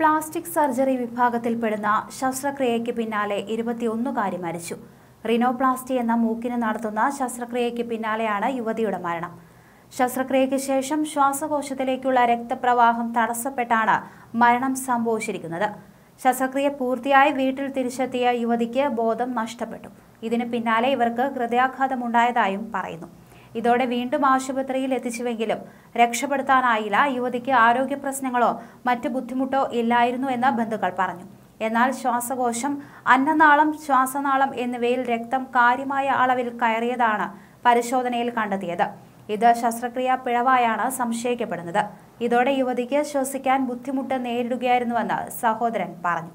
plastic surgery വിഭാഗത്തിൽപ്പെടുന്ന ശസ്ത്രക്രിയയ്ക്ക് പിന്നാലെ ഇരുപത്തിയൊന്നുകാരി മരിച്ചു റിനോപ്ലാസ്റ്റി എന്ന മൂക്കിന് നടത്തുന്ന ശസ്ത്രക്രിയയ്ക്ക് പിന്നാലെയാണ് യുവതിയുടെ മരണം ശസ്ത്രക്രിയയ്ക്ക് ശേഷം ശ്വാസകോശത്തിലേക്കുള്ള രക്തപ്രവാഹം തടസ്സപ്പെട്ടാണ് മരണം സംഭവിച്ചിരിക്കുന്നത് ശസ്ത്രക്രിയ പൂർത്തിയായി വീട്ടിൽ തിരിച്ചെത്തിയ യുവതിക്ക് ബോധം നഷ്ടപ്പെട്ടു ഇതിന് പിന്നാലെ ഇവർക്ക് ഹൃദയാഘാതമുണ്ടായതായും പറയുന്നു ഇതോടെ വീണ്ടും ആശുപത്രിയിൽ എത്തിച്ചുവെങ്കിലും രക്ഷപ്പെടുത്താനായില്ല യുവതിക്ക് ആരോഗ്യ പ്രശ്നങ്ങളോ മറ്റ് ബുദ്ധിമുട്ടോ ഇല്ലായിരുന്നു എന്ന് ബന്ധുക്കൾ പറഞ്ഞു എന്നാൽ ശ്വാസകോശം അന്നനാളം ശ്വാസനാളം എന്നിവയിൽ രക്തം കാര്യമായ അളവിൽ കയറിയതാണ് പരിശോധനയിൽ കണ്ടെത്തിയത് ഇത് ശസ്ത്രക്രിയ പിഴവായാണ് സംശയിക്കപ്പെടുന്നത് ഇതോടെ യുവതിക്ക് ശ്വസിക്കാൻ ബുദ്ധിമുട്ട് നേരിടുകയായിരുന്നുവെന്ന് സഹോദരൻ പറഞ്ഞു